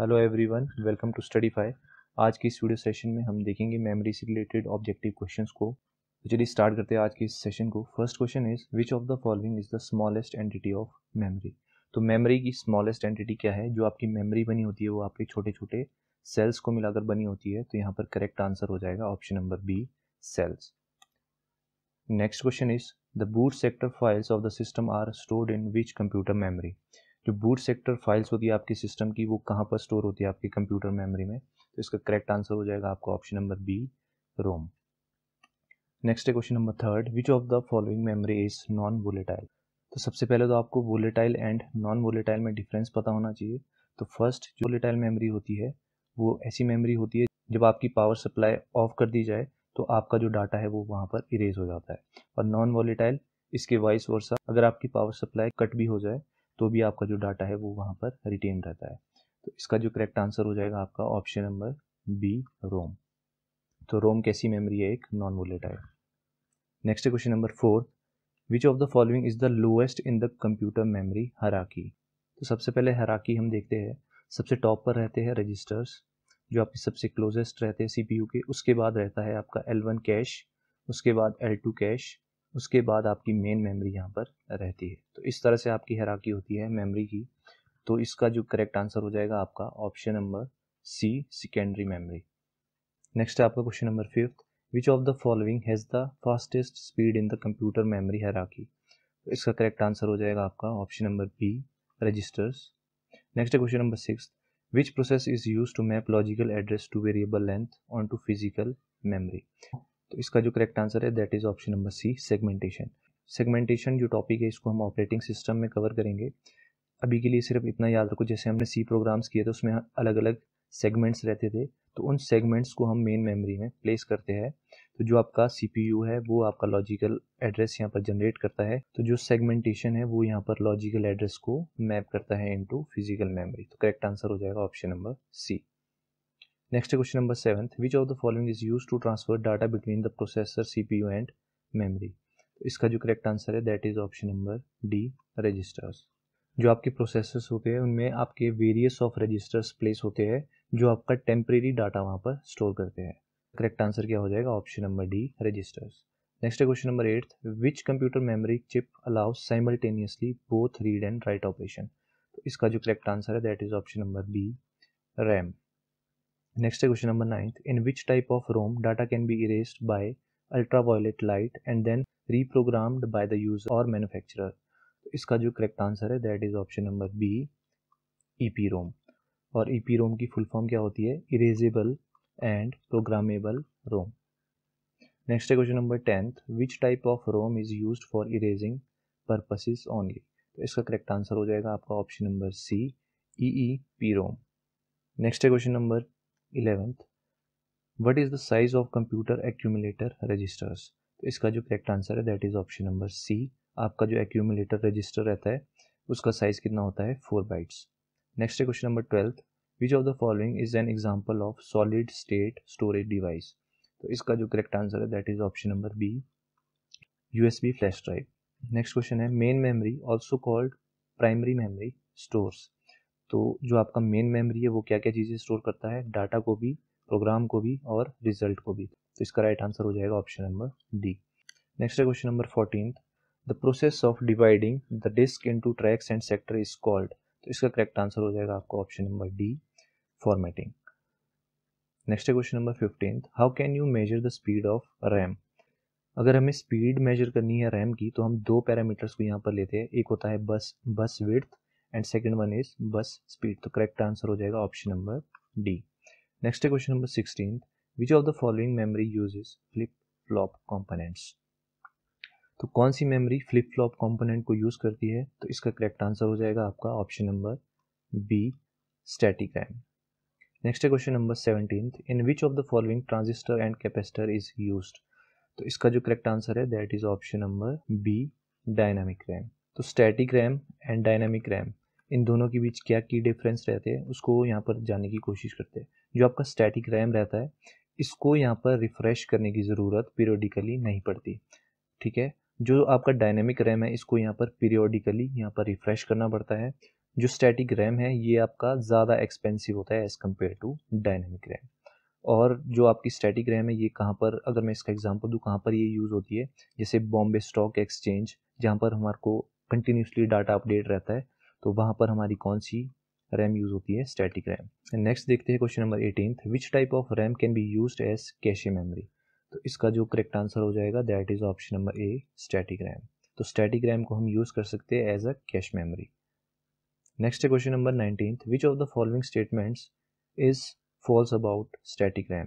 Hello everyone welcome to study five आज की इस वीडियो सेशन में हम देखेंगे मेमोरी से रिलेटेड ऑब्जेक्टिव क्वेश्चंस को तो चलिए स्टार्ट करते हैं आज के इस सेशन को first question is which of the following is the smallest entity of memory तो मेमोरी की स्मॉलेस्ट एंटिटी क्या है जो आपकी मेमरी बनी होती है वो आपके छोटे छोटे सेल्स को मिलाकर बनी होती है तो यहाँ पर करेक्ट आंसर हो जाएगा option number B cells next question is the boot sector files of the system are stored in which computer memory जो बूट सेक्टर फाइल्स होती है आपके सिस्टम की वो कहाँ पर स्टोर होती है आपके कंप्यूटर मेमोरी में तो इसका करेक्ट आंसर हो जाएगा आपका option number B ROM next है question number third which of the following memory is non volatile तो सबसे पहले तो आपको वोलेटाइल एंड नॉन वोलेटाइल में डिफरेंस पता होना चाहिए तो फर्स्ट जो वोलेटाइल मेमोरी होती है वो ऐसी मेमोरी होती है जब आपकी पावर सप्लाई ऑफ कर दी जाए तो आपका जो डाटा है वो वहाँ पर इरेज हो जाता है और नॉन वोलेटाइल इसके वाइस वर्षा अगर आपकी पावर सप्लाई कट भी हो जाए तो भी आपका जो डाटा है वो वहाँ पर रिटेन रहता है तो इसका जो करेक्ट आंसर हो जाएगा आपका ऑप्शन नंबर बी रोम तो रोम कैसी मेमोरी है एक non volatile next question number four which of the following is the lowest in the computer memory hierarchy तो सबसे पहले हराकी हम देखते हैं सबसे टॉप पर रहते हैं रजिस्टर्स जो आपके सबसे क्लोजेस्ट रहते हैं सीपीयू के उसके बाद रहता है आपका एल वन कैश उसके बाद एल टू कैश उसके बाद आपकी मेन मेमोरी यहाँ पर रहती है तो इस तरह से आपकी हैराकी होती है मेमोरी की तो इसका जो करेक्ट आंसर हो जाएगा आपका option number C secondary memory next है आपका question number fifth which of the following has the fastest speed in the computer memory hierarchy तो इसका करेक्ट आंसर हो जाएगा आपका option number B registers next है question number six which process is use to map logical address to variable length on to physical memory तो इसका जो correct answer है that is option number C segmentation segmentation जो topic है इसको हम operating system में कवर करेंगे अभी के लिए सिर्फ इतना याद रखो जैसे हमने सी प्रोग्राम्स किए थे उसमें अलग अलग सेगमेंट्स रहते थे तो उन सेगमेंट्स को हम मेन मेमोरी में प्लेस करते हैं तो जो आपका सीपीयू है वो आपका लॉजिकल एड्रेस यहाँ पर जनरेट करता है तो जो सेगमेंटेशन है वो यहाँ पर लॉजिकल एड्रेस को मैप करता है इनटू फिजिकल मेमोरी तो करेक्ट आंसर हो जाएगा option number C next question number question which of the following is use to transfer data between the processor C P U and memory इसका जो correct answer है that is option number D registers जो आपके processors होते हैं उनमें आपके various of registers place होते हैं जो आपका टेम्परेरी डाटा वहाँ पर स्टोर करते हैं करेक्ट आंसर क्या हो जाएगा option number D registers next है question number eight which computer memory chip allow simultaneously both read and write operation तो इसका जो करेक्ट आंसर है that is option number B RAM next Next question number 9. In which type of ROM data can be erased by ultraviolet light and then reprogrammed by the use और manufacturer? तो इसका जो correct answer है that is option number B E P ROM और E P रोम की full form क्या होती है erasable and programmable ROM next है question number tenth which type of ROM is use for erasing purposes only तो इसका correct answer हो जाएगा आपका option number C E E P ROM next है question number eleventh what is the size of computer accumulator registers तो इसका जो correct answer है that is option number C आपका जो एक्यूमुलेटर रजिस्टर रहता है उसका साइज़ कितना होता है फोर बाइट्स नेक्स्ट है question number twelfth which of the following is an example of solid state storage device तो इसका जो करेक्ट आंसर है that is option number B U S B flash drive next question है main memory also called primary memory stores तो जो आपका main memory है वो क्या क्या चीज़ें स्टोर करता है डाटा को भी प्रोग्राम को भी और रिजल्ट को भी तो इसका राइट आंसर हो जाएगा ऑप्शन नंबर डी नेक्स्ट है question number fourteen the process of dividing the disk to tracks and sector is called तो इसका करेक्ट आंसर हो जाएगा आपको option number D formatting next है question number fifteen how can you measure the speed of RAM अगर हमें speed measure करनी है रैम की तो हम दो पैरामीटर्स को यहाँ पर लेते हैं एक होता है bus bus width and second one is bus speed तो करेक्ट आंसर हो जाएगा ऑप्शन नंबर डी नेक्स्ट है question number sixteen which of the following memory use flip flop components तो कौन सी मेमोरी फ्लिप फ्लॉप कॉम्पोनेंट को use करती है तो इसका करेक्ट आंसर हो जाएगा आपका option number B static RAM next है question number seventeen in which of the following transistor and capacitor is use तो इसका जो करेक्ट आंसर है that is option number B dynamic RAM तो static RAM and dynamic RAM इन दोनों के बीच क्या की डिफरेंस रहते हैं उसको यहाँ पर जानने की कोशिश करते हैं जो आपका स्टैटिक रैम रहता है इसको यहाँ पर रिफ़्रेश करने की ज़रूरत पीरियोडिकली नहीं पड़ती ठीक है जो आपका डायनेमिक रैम है इसको यहाँ पर पीरियोडिकली यहाँ पर रिफ़्रेश करना पड़ता है जो स्टैटिक रैम है ये आपका ज़्यादा एक्सपेंसिव होता है as compare to dynamic RAM और जो आपकी स्टैटिक रैम है ये कहाँ पर अगर मैं इसका एग्जांपल दूँ कहाँ पर ये यूज़ होती है जैसे बॉम्बे स्टॉक एक्सचेंज जहाँ पर हमारे को कंटिन्यूसली डाटा अपडेट रहता है तो वहाँ पर हमारी कौन सी रैम यूज़ होती है स्टैटिक रैम नेक्स्ट देखते हैं question number eighteen which type of RAM can be use as cache memory तो इसका जो करेक्ट आंसर हो जाएगा that is option number A static RAM तो स्टैटिक रैम को हम यूज़ कर सकते हैं as a cache memory next है question number nineteen which of the following statements is false about static RAM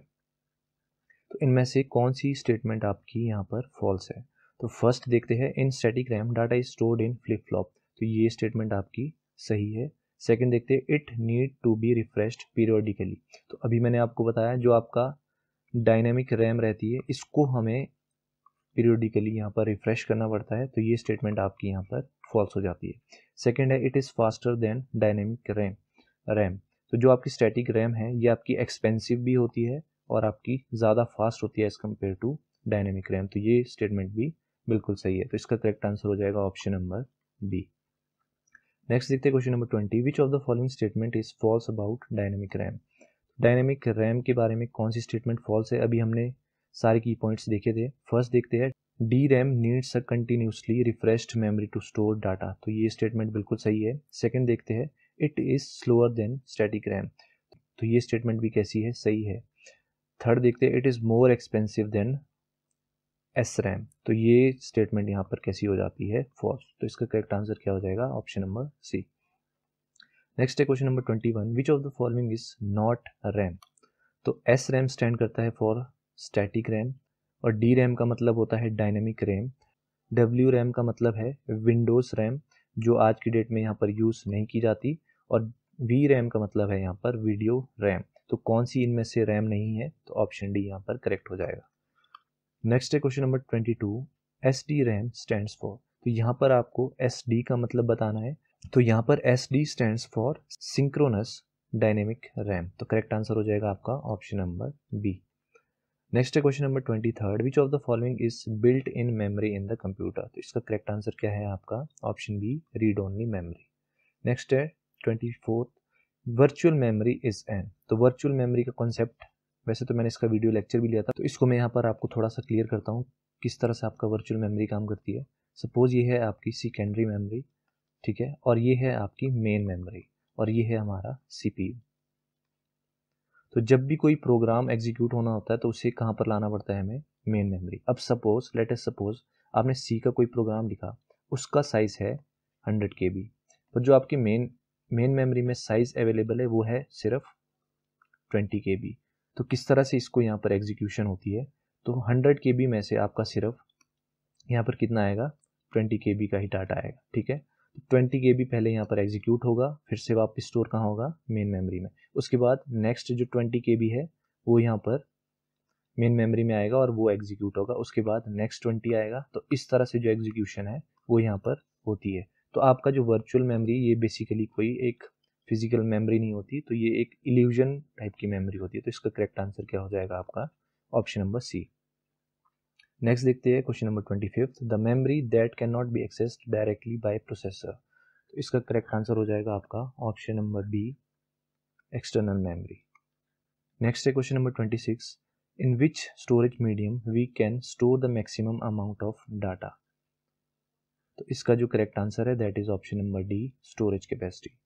तो इनमें से कौन सी स्टेटमेंट आपकी यहाँ पर फॉल्स है तो फर्स्ट देखते हैं in static RAM data is stored in flip flop तो ये स्टेटमेंट आपकी सही है सेकंड देखते हैं it need to be refreshed periodically तो अभी मैंने आपको बताया जो आपका डायनेमिक रैम रहती है इसको हमें पीरियोडिकली यहाँ पर रिफ्रेश करना पड़ता है तो ये स्टेटमेंट आपकी यहाँ पर फॉल्स हो जाती है सेकेंड है it is faster than dynamic RAM RAM तो जो आपकी स्टैटिक रैम है ये आपकी एक्सपेंसिव भी होती है और आपकी ज़्यादा फास्ट होती है as compare to dynamic RAM तो ये स्टेटमेंट भी बिल्कुल सही है तो इसका करेक्ट आंसर हो जाएगा ऑप्शन नंबर बी नेक्स्ट देखते हैं question number twenty which of the following statement is false about dynamic RAM dynamic RAM के बारे में कौन सी स्टेटमेंट फॉल्स है अभी हमने सारे की पॉइंट्स देखे थे फर्स्ट देखते हैं D RAM needs a continuously refreshed memory to store data तो ये स्टेटमेंट बिल्कुल सही है सेकंड देखते हैं it is slower than static RAM तो ये स्टेटमेंट भी कैसी है सही है थर्ड देखते हैं it is more expensive than S RAM तो ये स्टेटमेंट यहाँ पर कैसी हो जाती है फॉल्स तो इसका करेक्ट आंसर क्या हो जाएगा ऑप्शन नंबर सी नेक्स्ट है question number twenty one which of the following is not RAM तो एस रैम स्टैंड करता है फॉर स्टैटिक रैम और डी रैम का मतलब होता है डायनेमिक रैम डब्ल्यू रैम का मतलब है विंडोज़ रैम जो आज की डेट में यहाँ पर यूज़ नहीं की जाती और वी रैम का मतलब है यहाँ पर वीडियो रैम तो कौन सी इनमें से रैम नहीं है तो ऑप्शन डी यहाँ पर करेक्ट हो जाएगा नेक्स्ट है question number twenty two S D RAM stand for तो यहाँ पर आपको एस डी का मतलब बताना है तो यहाँ पर S D stand for synchronous dynamic RAM तो करेक्ट आंसर हो जाएगा आपका ऑप्शन नंबर बी नेक्स्ट है question number twenty third which of the following is built in memory in the computer तो इसका करेक्ट आंसर क्या है आपका option B read only memory next है twenty fourth virtual memory is an तो virtual memory का concept वैसे तो मैंने इसका वीडियो लेक्चर भी लिया था तो इसको मैं यहाँ पर आपको थोड़ा सा क्लियर करता हूँ किस तरह से आपका वर्चुअल मेमोरी काम करती है सपोज़ ये है आपकी सेकेंडरी मेमोरी ठीक है और ये है आपकी मेन मेमोरी और ये है हमारा सी तो जब भी कोई प्रोग्राम एग्जीक्यूट होना होता है तो उसे कहाँ पर लाना पड़ता है हमें मेन मेमोरी अब सपोज लेटेस्ट सपोज आपने सी का कोई प्रोग्राम लिखा उसका साइज़ है हंड्रेड के बी पर जो आपकी मेन मेन मेमोरी में साइज़ अवेलेबल है वो है सिर्फ ट्वेंटी के बी तो किस तरह से इसको यहाँ पर एग्जीक्यूशन होती है तो हंड्रेड के में से आपका सिर्फ यहाँ पर कितना आएगा ट्वेंटी के का ही डाटा आएगा ठीक है ट्वेंटी के बी पहले यहाँ पर एग्जीक्यूट होगा फिर से वापस स्टोर कहाँ होगा मेन मेमोरी में उसके बाद नेक्स्ट जो ट्वेंटी के बी है वो यहाँ पर मेन मेमोरी में आएगा और वो एग्जीक्यूट होगा उसके बाद नेक्स्ट ट्वेंटी आएगा तो इस तरह से जो एग्जीक्यूशन है वो यहाँ पर होती है तो आपका जो वर्चुअल मेमोरी ये बेसिकली कोई एक फिजिकल मेमोरी नहीं होती तो ये एक इल्यूजन टाइप की मेमोरी होती है तो इसका करेक्ट आंसर क्या हो जाएगा आपका ऑप्शन नंबर सी नेक्स्ट देखते हैं question number twenty fifth the memory that can not be accessed directly by processor तो इसका करेक्ट आंसर हो जाएगा आपका option number B external memory next है question number twenty six in which storage medium we can store the maximum amount of data तो इसका जो correct answer है that is option number D storage capacity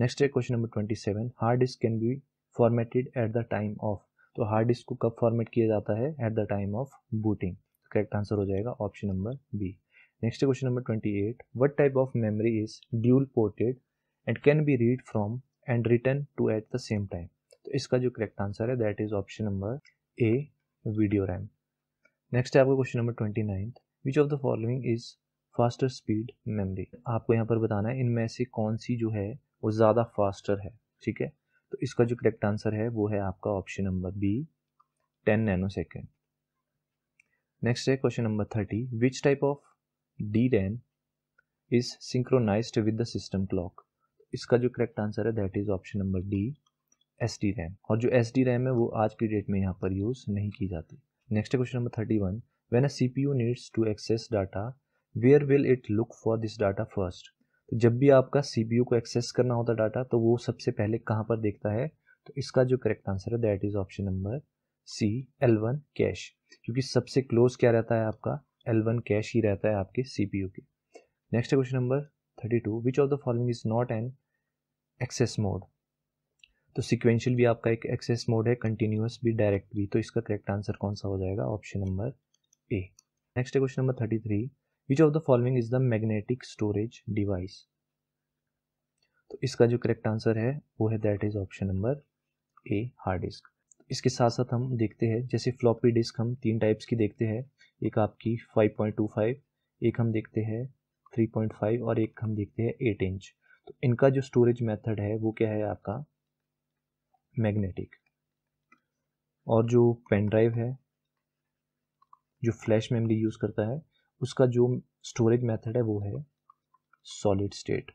next है question number twenty seven hard disk can be formatted at the time of तो hard disk को कब format किया जाता है at the time of booting correct answer हो जाएगा option number B next question number twenty eight what type of memory is dual ported and can be read from and written to at the same time तो इसका जो correct answer है that is option number A video RAM next है आपका question number twenty ninth which of the following is faster speed memory आपको यहाँ पर बताना है इनमें से कौन सी जो है वो ज़्यादा फास्टर है ठीक है तो इसका जो करेक्ट आंसर है वो है आपका option number B ten nanosecond next है question number thirty which type of D RAM is synchronize with the system clock इसका जो करेक्ट आंसर है that is option number D S D RAM और जो S D RAM है वो आज की डेट में यहाँ पर यूज़ नहीं की जाती next question number thirty one when a C P U needs to access data where will it look for this data first तो जब भी आपका सी को एक्सेस करना होता डाटा तो वो सबसे पहले कहाँ पर देखता है तो इसका जो करेक्ट आंसर है that is option number C L one cache क्योंकि सबसे क्लोज क्या रहता है आपका एल वन कैश ही रहता है आपके सी के next question number thirty two which of the following is not an access mode तो सिक्वेंशियल भी आपका एक एक्सेस मोड है कंटिन्यूस भी डायरेक्ट भी तो इसका करेक्ट आंसर कौन सा हो जाएगा option number A next question number thirty three which of the following is the magnetic storage device तो इसका जो करेक्ट आंसर है वो है that is option number A hard disc इसके साथ साथ हम देखते हैं जैसे फ्लॉपी डिस्क हम तीन टाइप्स की देखते हैं एक आपकी 5.25 एक हम देखते हैं 3.5 और एक हम देखते हैं एट इंच तो इनका जो स्टोरेज मेथड है वो क्या है आपका मैग्नेटिक और जो पेन ड्राइव है जो फ्लैश मेमोरी यूज़ करता है उसका जो स्टोरेज मेथड है वो है सॉलिड स्टेट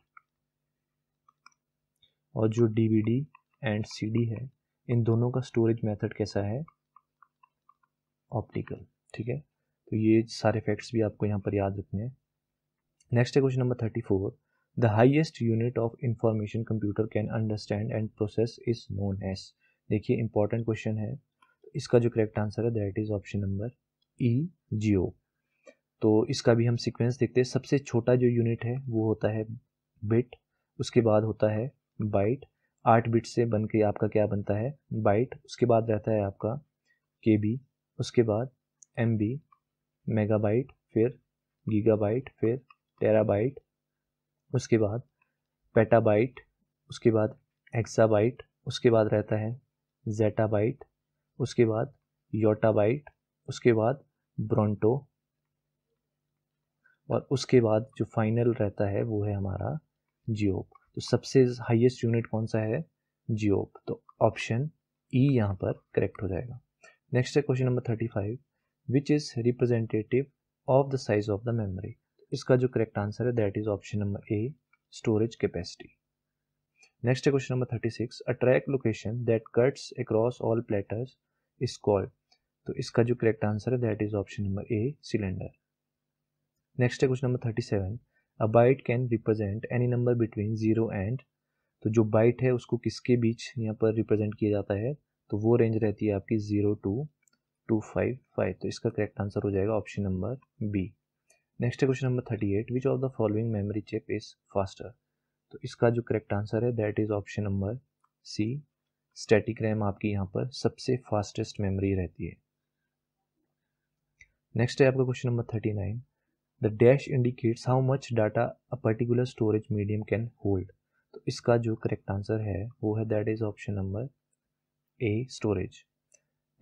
और जो डीवीडी एंड सीडी है इन दोनों का स्टोरेज मेथड कैसा है ऑप्टिकल ठीक है तो ये सारे फैक्ट्स भी आपको यहाँ पर याद रखने हैं नेक्स्ट है question number thirty four the highest unit of information computer can understand and process is known as देखिए इंपॉर्टेंट क्वेश्चन है इसका जो करेक्ट आंसर है that is option number E जियो तो इसका भी हम सीक्वेंस देखते हैं सबसे छोटा जो यूनिट है वो होता है बिट उसके बाद होता है बाइट आठ बिट से बन के आपका क्या बनता है बाइट उसके बाद रहता है आपका के बी उसके बाद एम बी मेगाबाइट फिर गीगाबाइट फिर टेराबाइट उसके बाद पेटाबाइट उसके बाद एक्साबाइट उसके बाद रहता है जेटाबाइट उसके बाद योटाबाइट उसके बाद ब्रोंटो और उसके बाद जो फाइनल रहता है वो है हमारा जियोप तो सबसे हाईएस्ट यूनिट कौन सा है जियोप तो ऑप्शन ई e यहाँ पर करेक्ट हो जाएगा नेक्स्ट है question number thirty five which is representative of the size of the memory इसका जो करेक्ट आंसर है that is option number A storage capacity next है question number thirty six a track location that cuts across all platters is called तो इसका जो correct answer है that is option number A cylinder next है question number thirty seven a byte can represent any number between zero and तो जो bite है उसको किसके बीच यहाँ पर रिप्रेजेंट किया जाता है तो वो रेंज रहती है आपकी zero to two five five तो इसका करेक्ट आंसर हो जाएगा ऑप्शन नंबर बी नेक्स्ट है question number thirty eight which of the following memory chip is faster तो इसका जो करेक्ट आंसर है that is option number C static RAM आपकी यहाँ पर सबसे फास्टेस्ट मेमोरी रहती है नेक्स्ट है आपका question number thirty nine the dash indicates how much data a particular storage medium can hold तो इसका जो करेक्ट आंसर है वो है that is option number A storage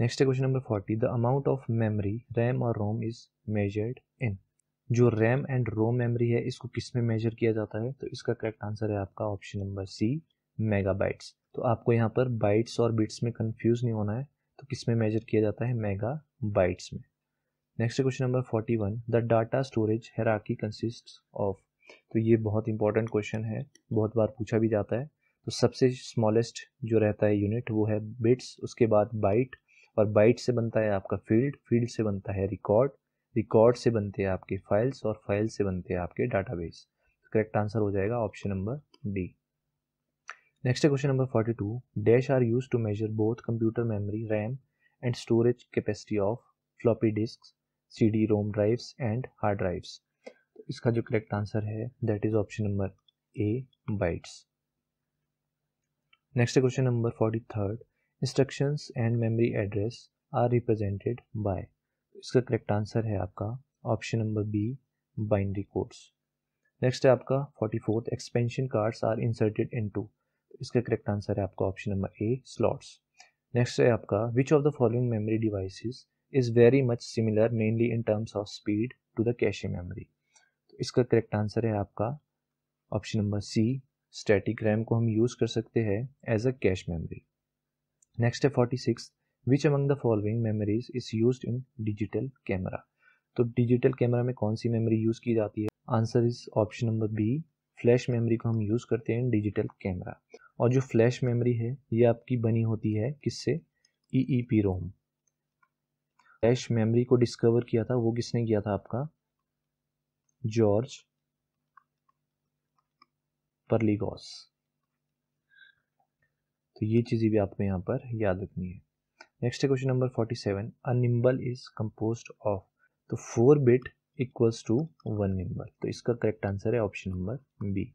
next है question number forty the amount of memory RAM और ROM is measured in जो RAM and Rome memory है इसको किस में मेजर किया जाता है तो इसका करेक्ट आंसर है आपका ऑप्शन नंबर सी मेगाबाइट्स तो आपको यहाँ पर बाइट्स और बिट्स में कंफ्यूज नहीं होना है तो किस में मेजर किया जाता है मेगा बाइट्स में नेक्स्ट है question number forty one the data storage hierarchy consist of तो ये बहुत इंपॉर्टेंट क्वेश्चन है बहुत बार पूछा भी जाता है तो सबसे स्मॉलेस्ट जो रहता है यूनिट वो है बिट्स उसके बाद बाइट और बाइट से बनता है आपका फील्ड फील्ड से बनता है रिकॉर्ड रिकॉर्ड से बनते हैं आपके फाइल्स और फाइल से बनते हैं आपके डाटाबेस करेक्ट आंसर हो जाएगा ऑप्शन नंबर डी नेक्स्ट है question number forty two dash are use to measure both computer memory RAM and storage capacity of floppy disk C D ROM drives and hard drives तो इसका जो correct answer है that is option number A bytes next question number forty third instructions and memory address are represented by इसका correct answer है आपका option number B binary codes next है आपका forty fourth expansion cards are inserted into इसका correct answer है आपका option number A slots next है आपका which of the following memory devices is very much similar mainly in terms of speed to the cache memory तो इसका correct answer है आपका option number C static RAM को हम use कर सकते हैं as a cache memory next है forty six which among the following memories is use in digital camera तो डिजिटल कैमरा में कौन सी मेमोरी यूज़ की जाती है answer is option number B flash memory को हम यूज़ करते हैं डिजिटल कैमरा और जो फ्लैश मेमोरी है ये आपकी बनी होती है किससे E E P ROM cache memory को डिस्कवर किया था वो किसने किया था आपका जॉर्ज परलीगॉस तो ये चीज़ें भी आपको यहाँ पर याद रखनी है नेक्स्ट है question number forty seven a nibble is compose of तो four bit equals to one nibble तो इसका करेक्ट आंसर है ऑप्शन नंबर बी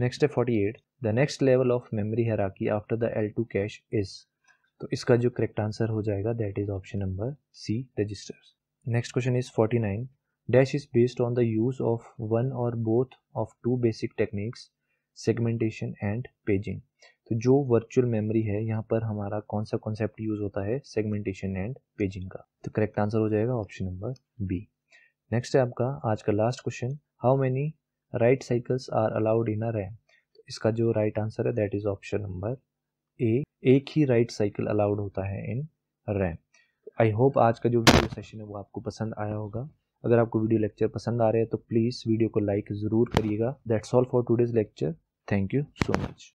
नेक्स्ट है forty eight the next level of memory hierarchy after the L two cache is तो इसका जो correct answer हो जाएगा that is option number C registers next question is forty nine dash is based on the use of one और both of two basic techniques segmentation and paging तो जो virtual memory है यहाँ पर हमारा कौन सा कॉन्सेप्ट यूज होता है सेगमेंटेशन एंड पेजिंग का तो करेक्ट आंसर हो जाएगा ऑप्शन नंबर बी नेक्स्ट है आपका आज का last question how many write cycles are allowed in a RAM इसका जो राइट right आंसर है that is option number A एक ही राइट साइकिल अलाउड होता है इन रैम आई होप आज का जो वीडियो सेशन है वो आपको पसंद आया होगा अगर आपको वीडियो लेक्चर पसंद आ रहे हैं तो प्लीज़ वीडियो को लाइक ज़रूर करिएगा that's all for today's lecture thank you so much